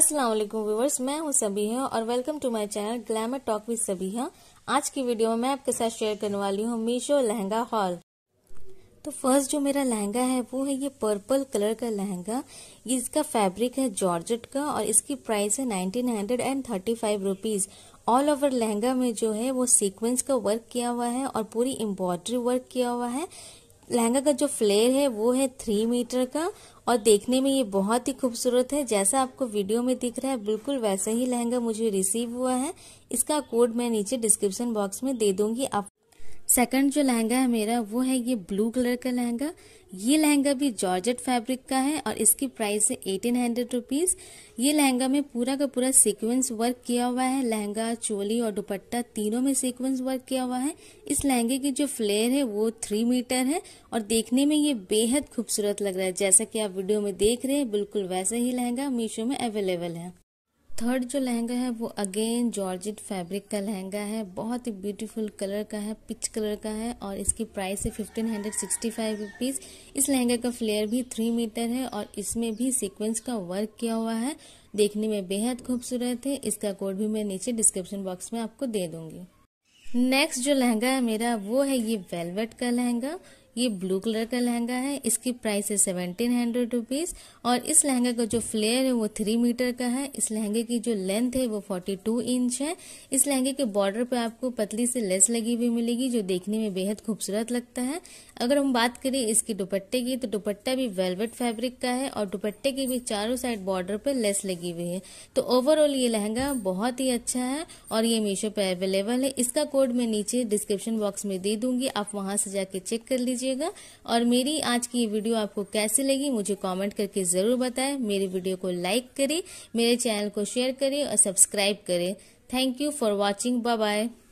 अस्सलाम वालेकुम व्यूवर्स मैं हूं सबीहा और welcome to my channel glamour talk with Sabiha आज की वीडियो में मैं आपके साथ शेयर करने वाली हूं मीशो लहंगा हॉल तो फर्स्ट जो मेरा लहंगा है वो है ये पर्पल कलर का लहंगा इसका फैब्रिक है जॉर्जेट का और इसकी प्राइस है nineteen hundred and thirty five rupees all over lehenga में जो है वो सीक्वेंस का वर्क किया हुआ है और पूरी एम्ब्रॉयडरी वर्क किया हुआ है लहंगा का जो फ्लेयर है वो है थ्री मीटर का और देखने में ये बहुत ही खूबसूरत है जैसा आपको वीडियो में दिख रहा है बिल्कुल वैसा ही लहंगा मुझे रिसीव हुआ है इसका कोड मैं नीचे डिस्क्रिप्शन बॉक्स में दे दूंगी आप सेकंड जो लहंगा है मेरा वो है ये ब्लू कलर का लहंगा ये लहंगा भी जॉर्जेट फैब्रिक का है और इसकी प्राइस है एटीन हंड्रेड रुपीज़ ये लहंगा में पूरा का पूरा सीक्वेंस वर्क किया हुआ है लहंगा चोली और दुपट्टा तीनों में सीक्वेंस वर्क किया हुआ है इस लहंगे की जो फ्लेयर है वो थ्री मीटर है और देखने में ये बेहद खूबसूरत लग रहा है जैसा की आप वीडियो में देख रहे हैं बिल्कुल वैसा ही लहंगा मीशो में अवेलेबल है थर्ड जो लहंगा है वो अगेन जॉर्जेट फैब्रिक का लहंगा है बहुत ही ब्यूटीफुल कलर का है पिच कलर का है और इसकी प्राइस है fifteen hundred sixty five rupees इस लहंगा का फ्लेयर भी थ्री मीटर है और इसमें भी सीक्वेंस का वर्क किया हुआ है देखने में बेहद खूबसूरत है इसका कोड भी मैं नीचे डिस्क्रिप्शन बॉक्स में आपको दे दूंगी नेक्स्ट जो लहंगा है मेरा वो है ये वेलवेट का लहंगा ये ब्लू कलर का लहंगा है इसकी प्राइस है सेवनटीन हंड्रेड रुपीज़ और इस लहंगे का जो फ्लेयर है वो थ्री मीटर का है इस लहंगे की जो लेंथ है वो फोर्टी टू इंच है इस लहंगे के बॉर्डर पे आपको पतली से लेस लगी हुई मिलेगी जो देखने में बेहद खूबसूरत लगता है अगर हम बात करें इसके दुपट्टे की तो दुपट्टा भी वेलवेट फेब्रिक का है और दुपट्टे की भी चारों साइड बॉर्डर पर लेस लगी हुई है तो ओवरऑल ये लहंगा बहुत ही अच्छा है और ये मीशो पर अवेलेबल है इसका कोड मैं नीचे डिस्क्रिप्शन बॉक्स में दे दूंगी आप वहां से जाके चेक कर लीजिए दीजिएगा और मेरी आज की वीडियो आपको कैसी लगी मुझे कमेंट करके ज़रूर बताएं मेरी वीडियो को लाइक करें मेरे चैनल को शेयर करें और सब्सक्राइब करें thank you for watching bye